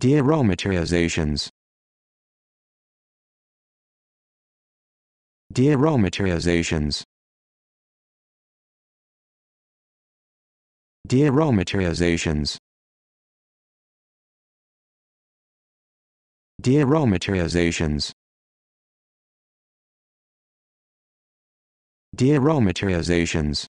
Dearomatirizations Dearomatirizations Dearomatirizations Dearomatirizations Dearomatirizations